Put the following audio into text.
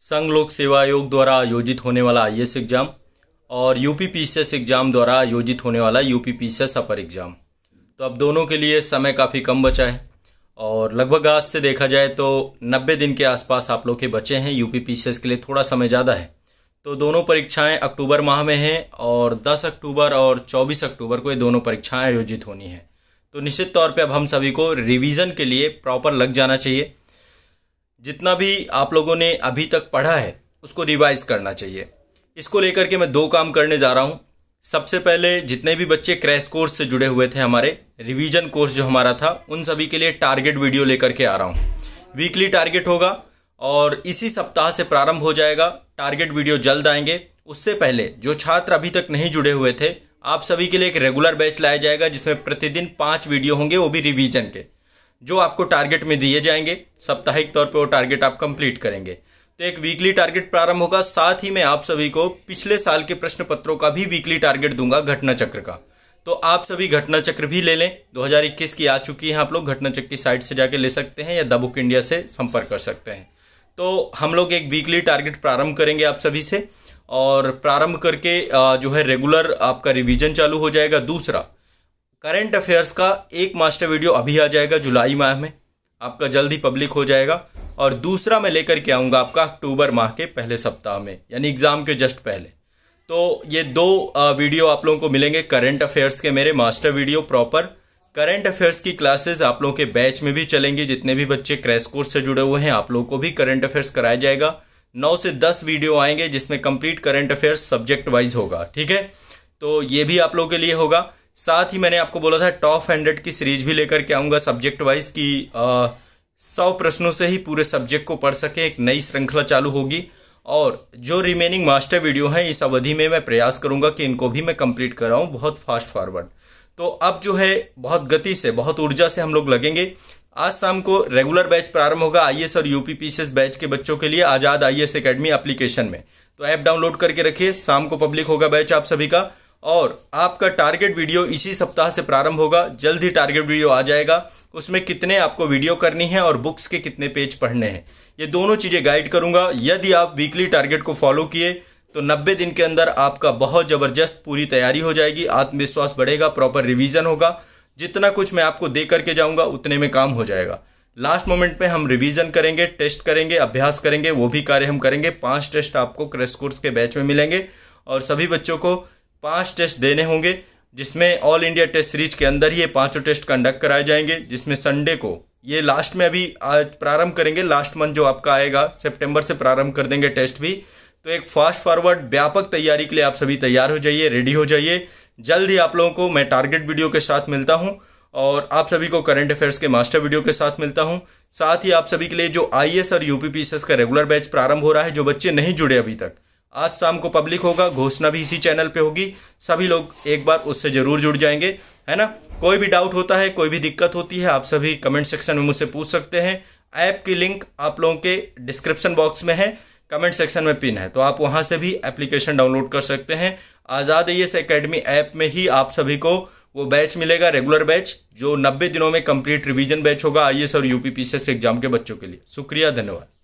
संघ लोक सेवा आयोग द्वारा आयोजित होने वाला आई एग्जाम और यूपी पी एग्जाम द्वारा आयोजित होने वाला यूपी पी अपर एग्जाम तो अब दोनों के लिए समय काफ़ी कम बचा है और लगभग आज से देखा जाए तो 90 दिन के आसपास आप लोग के बचे हैं यूपी पी के लिए थोड़ा समय ज़्यादा है तो दोनों परीक्षाएं अक्टूबर माह में हैं और 10 अक्टूबर और 24 अक्टूबर को ये दोनों परीक्षाएं आयोजित होनी है तो निश्चित तौर पे अब हम सभी को रिवीजन के लिए प्रॉपर लग जाना चाहिए जितना भी आप लोगों ने अभी तक पढ़ा है उसको रिवाइज करना चाहिए इसको लेकर के मैं दो काम करने जा रहा हूँ सबसे पहले जितने भी बच्चे क्रैश कोर्स से जुड़े हुए थे हमारे रिवीजन कोर्स जो हमारा था उन सभी के लिए टारगेट वीडियो लेकर के आ रहा हूँ वीकली टारगेट होगा और इसी सप्ताह से प्रारंभ हो जाएगा टारगेट वीडियो जल्द आएंगे उससे पहले जो छात्र अभी तक नहीं जुड़े हुए थे आप सभी के लिए एक रेगुलर बैच लाया जाएगा जिसमें प्रतिदिन पाँच वीडियो होंगे वो भी रिवीजन के जो आपको टारगेट में दिए जाएंगे साप्ताहिक तौर पर वो टारगेट आप कंप्लीट करेंगे तो एक वीकली टारगेट प्रारंभ होगा साथ ही मैं आप सभी को पिछले साल के प्रश्न पत्रों का भी वीकली टारगेट दूंगा घटना चक्र का तो आप सभी घटना चक्र भी ले लें 2021 की आ चुकी है आप लोग घटना चक्र की साइट से जाके ले सकते हैं या द बुक इंडिया से संपर्क कर सकते हैं तो हम लोग एक वीकली टारगेट प्रारंभ करेंगे आप सभी से और प्रारंभ करके जो है रेगुलर आपका रिविजन चालू हो जाएगा दूसरा करंट अफेयर्स का एक मास्टर वीडियो अभी आ जाएगा जुलाई माह में आपका जल्द ही पब्लिक हो जाएगा और दूसरा मैं लेकर के आऊँगा आपका अक्टूबर माह के पहले सप्ताह में यानी एग्ज़ाम के जस्ट पहले तो ये दो वीडियो आप लोगों को मिलेंगे करंट अफेयर्स के मेरे master video proper current affairs की क्लासेस आप लोगों के बैच में भी चलेंगी जितने भी बच्चे क्रैश कोर्स से जुड़े हुए हैं आप लोगों को भी करंट अफेयर्स कराया जाएगा नौ से दस वीडियो आएंगे जिसमें complete current affairs subject wise होगा ठीक है तो ये भी आप लोगों के लिए होगा साथ ही मैंने आपको बोला था टॉप हंड्रेड की सीरीज भी लेकर के आऊँगा सब्जेक्ट वाइज कि सौ प्रश्नों से ही पूरे सब्जेक्ट को पढ़ सके एक नई श्रृंखला चालू होगी और जो रिमेनिंग मास्टर वीडियो हैं इस अवधि में मैं प्रयास करूंगा कि इनको भी मैं कंप्लीट कराऊँ बहुत फास्ट फॉरवर्ड तो अब जो है बहुत गति से बहुत ऊर्जा से हम लोग लगेंगे आज शाम को रेगुलर बैच प्रारंभ होगा आई और यूपीपीसीएस बैच के बच्चों के लिए आज़ाद एस एकेडमी एप्लीकेशन में तो ऐप डाउनलोड करके रखिए शाम को पब्लिक होगा बैच आप सभी का और आपका टारगेट वीडियो इसी सप्ताह से प्रारंभ होगा जल्द ही टारगेट वीडियो आ जाएगा उसमें कितने आपको वीडियो करनी है और बुक्स के कितने पेज पढ़ने हैं ये दोनों चीज़ें गाइड करूंगा यदि आप वीकली टारगेट को फॉलो किए तो 90 दिन के अंदर आपका बहुत ज़बरदस्त पूरी तैयारी हो जाएगी आत्मविश्वास बढ़ेगा प्रॉपर रिविज़न होगा जितना कुछ मैं आपको दे करके जाऊँगा उतने में काम हो जाएगा लास्ट मोमेंट पे हम रिवीजन करेंगे टेस्ट करेंगे अभ्यास करेंगे वो भी कार्य हम करेंगे पांच टेस्ट आपको क्रेश कोर्स के बैच में मिलेंगे और सभी बच्चों को पांच टेस्ट देने होंगे जिसमें ऑल इंडिया टेस्ट सीरीज के अंदर ही ये पांचों टेस्ट कंडक्ट कराए जाएंगे जिसमें संडे को ये लास्ट में अभी आज प्रारंभ करेंगे लास्ट मंथ जो आपका आएगा सितंबर से प्रारंभ कर देंगे टेस्ट भी तो एक फास्ट फॉरवर्ड व्यापक तैयारी के लिए आप सभी तैयार हो जाइए रेडी हो जाइए जल्द ही आप लोगों को मैं टारगेट वीडियो के साथ मिलता हूँ और आप सभी को करंट अफेयर्स के मास्टर वीडियो के साथ मिलता हूँ साथ ही आप सभी के लिए जो आई और यू का रेगुलर बैच प्रारंभ हो रहा है जो बच्चे नहीं जुड़े अभी तक आज शाम को पब्लिक होगा घोषणा भी इसी चैनल पे होगी सभी लोग एक बार उससे ज़रूर जुड़ जाएंगे है ना कोई भी डाउट होता है कोई भी दिक्कत होती है आप सभी कमेंट सेक्शन में मुझसे पूछ सकते हैं ऐप की लिंक आप लोगों के डिस्क्रिप्शन बॉक्स में है कमेंट सेक्शन में पिन है तो आप वहाँ से भी एप्लीकेशन डाउनलोड कर सकते हैं आज़ाद एस अकेडमी ऐप में ही आप सभी को वो बैच मिलेगा रेगुलर बैच जो 90 दिनों में कंप्लीट रिवीजन बैच होगा आई और यूपीपीसीएस एग्जाम के बच्चों के लिए शुक्रिया धन्यवाद